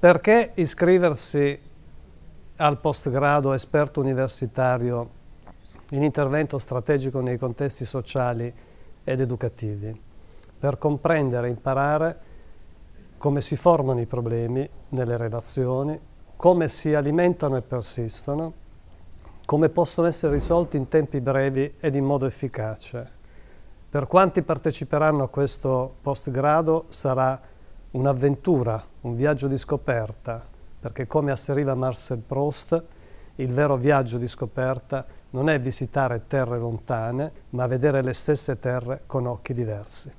Perché iscriversi al postgrado esperto universitario in intervento strategico nei contesti sociali ed educativi? Per comprendere e imparare come si formano i problemi nelle relazioni, come si alimentano e persistono, come possono essere risolti in tempi brevi ed in modo efficace. Per quanti parteciperanno a questo postgrado sarà un'avventura, un viaggio di scoperta, perché come asseriva Marcel Proust, il vero viaggio di scoperta non è visitare terre lontane, ma vedere le stesse terre con occhi diversi.